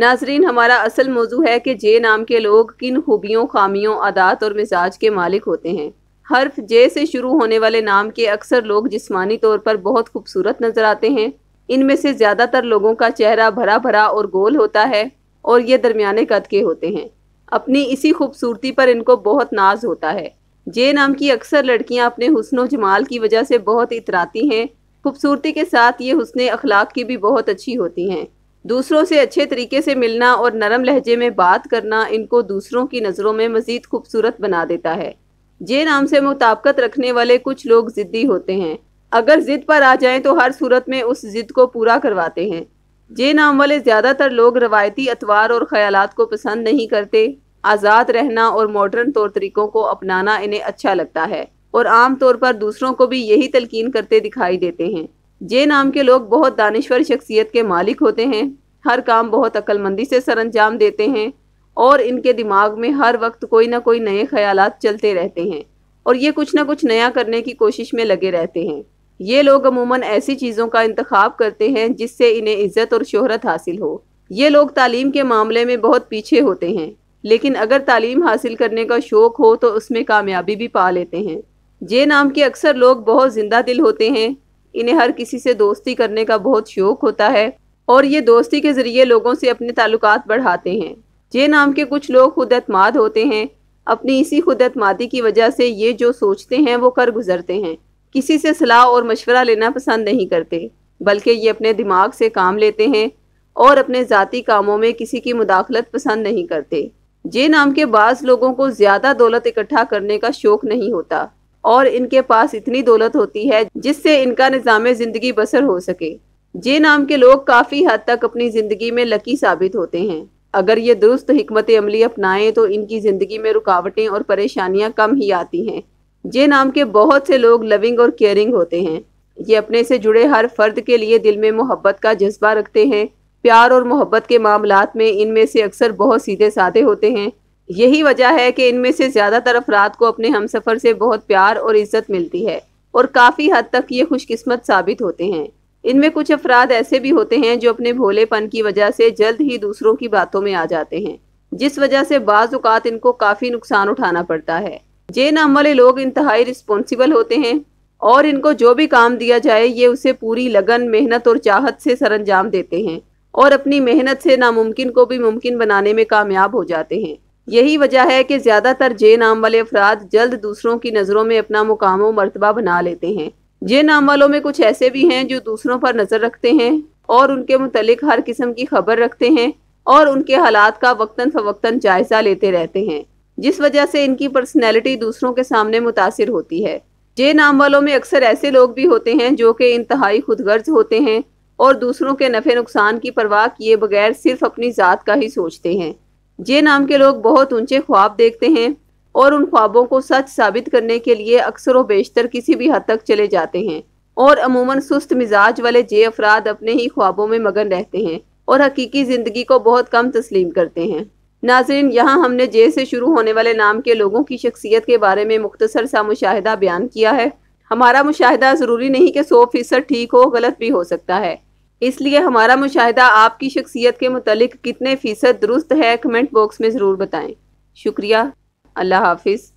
नाजरीन हमारा असल मौजू है कि जे नाम के लोग किन खूबियों खामियों आदात और मिजाज के मालिक होते हैं हर्फ जे से शुरू होने वाले नाम के अक्सर लोग जिस्मानी तौर पर बहुत खूबसूरत नज़र आते हैं इनमें से ज़्यादातर लोगों का चेहरा भरा भरा और गोल होता है और ये दरमियाने कद के होते हैं अपनी इसी खूबसूरती पर इनको बहुत नाज होता है जे नाम की अक्सर लड़कियां अपने हुसन जमाल की वजह से बहुत इतराती हैं खूबसूरती के साथ ये हुसन अखलाक की भी बहुत अच्छी होती हैं दूसरों से अच्छे तरीके से मिलना और नरम लहजे में बात करना इनको दूसरों की नज़रों में मज़ीद खूबसूरत बना देता है जे नाम से मुताबकत रखने वाले कुछ लोग ज़िद्दी होते हैं अगर ज़िद पर आ जाएं तो हर सूरत में उस ज़िद को पूरा करवाते हैं जे नाम वाले ज़्यादातर लोग रवायती अतवार और ख्याल को पसंद नहीं करते आज़ाद रहना और मॉडर्न तौर तरीक़ों को अपनाना इन्हें अच्छा लगता है और आम तौर पर दूसरों को भी यही तलकीन करते दिखाई देते हैं जे नाम के लोग बहुत दानश्वर शख्सियत के मालिक होते हैं हर काम बहुत अक्लमंदी से सरंजाम देते हैं और इनके दिमाग में हर वक्त कोई ना कोई नए ख्याल चलते रहते हैं और ये कुछ ना कुछ नया करने की कोशिश में लगे रहते हैं ये लोग अमूमन ऐसी चीज़ों का इंतखब करते हैं जिससे इन्हें इज्जत और शोहरत हासिल हो ये लोग तालीम के मामले में बहुत पीछे होते हैं लेकिन अगर तालीम हासिल करने का शौक़ हो तो उसमें कामयाबी भी पा लेते हैं जे नाम के अक्सर लोग बहुत जिंदा दिल होते हैं इन्हें हर किसी से दोस्ती करने का बहुत शौक होता है और ये दोस्ती के ज़रिए लोगों से अपने ताल्लुक बढ़ाते हैं जे नाम के कुछ लोग खुद अतमाद होते हैं अपनी इसी खुद अतमादी की वजह से ये जो सोचते हैं वो कर गुजरते हैं किसी से सलाह और मशवरा लेना पसंद नहीं करते बल्कि ये अपने दिमाग से काम लेते हैं और अपने ज़ाती कामों में किसी की मुदाखलत पसंद नहीं करते जे नाम के बाज़ लोगों को ज़्यादा दौलत इकट्ठा करने का शौक़ नहीं होता और इनके पास इतनी दौलत होती है जिससे इनका निज़ाम ज़िंदगी बसर हो सके जे नाम के लोग काफ़ी हद तक अपनी ज़िंदगी में लकी साबित होते हैं अगर ये दुरुस्त हमत अमली अपनाएं तो इनकी ज़िंदगी में रुकावटें और परेशानियां कम ही आती हैं जे नाम के बहुत से लोग लविंग और केयरिंग होते हैं ये अपने से जुड़े हर फर्द के लिए दिल में मोहब्बत का जज्बा रखते हैं प्यार और मोहब्बत के मामला में इनमें से अक्सर बहुत सीधे साधे होते हैं यही वजह है कि इनमें से ज़्यादातर अफराद को अपने हम सफर से बहुत प्यार और इज्जत मिलती है और काफ़ी हद तक ये खुशकिस्मत साबित होते हैं इनमें कुछ अफराद ऐसे भी होते हैं जो अपने भोलेपन की वजह से जल्द ही दूसरों की बातों में आ जाते हैं जिस वजह से बाज़ात इनको काफ़ी नुकसान उठाना पड़ता है जे नाम वाले लोग इंतहाई रिस्पॉन्सिबल होते हैं और इनको जो भी काम दिया जाए ये उसे पूरी लगन मेहनत और चाहत से सरंजाम देते हैं और अपनी मेहनत से नामुमकिन को भी मुमकिन बनाने में कामयाब हो जाते हैं यही वजह है कि ज़्यादातर जे नाम वाले अफराद जल्द दूसरों की नज़रों में अपना मुकाम व मरतबा बना लेते हैं जे नाम वालों में कुछ ऐसे भी हैं जो दूसरों पर नज़र रखते हैं और उनके मतलब हर किस्म की खबर रखते हैं और उनके हालात का वक्ता फ़वक्ता जायज़ा लेते रहते हैं जिस वजह से इनकी पर्सनैलिटी दूसरों के सामने मुतासर होती है जे नाम वालों में अक्सर ऐसे लोग भी होते हैं जो कि इंतहाई खुदगर्ज होते हैं और दूसरों के नफ़े नुकसान की परवाह किए बगैर सिर्फ अपनी ज़ात का ही सोचते हैं जे नाम के लोग बहुत ऊंचे ख्वाब देखते हैं और उन ख्वाबों को सच साबित करने के लिए अक्सर व बेशतर किसी भी हद तक चले जाते हैं और अमूमन सुस्त मिजाज वाले जे अफराद अपने ही ख्वाबों में मगन रहते हैं और हकीकी ज़िंदगी को बहुत कम तस्लीम करते हैं नाजरीन यहाँ हमने जे से शुरू होने वाले नाम के लोगों की शख्सियत के बारे में मुख्तसर सा मुशाह बयान किया है हमारा मुशाह ज़रूरी नहीं कि सौ फ़ीसद ठीक हो गलत भी हो सकता है इसलिए हमारा मुशाहिदा आपकी शख्सियत के मतलब कितने फ़ीसद दुरुस्त है कमेंट बॉक्स में ज़रूर बताएं शुक्रिया अल्लाह हाफिज़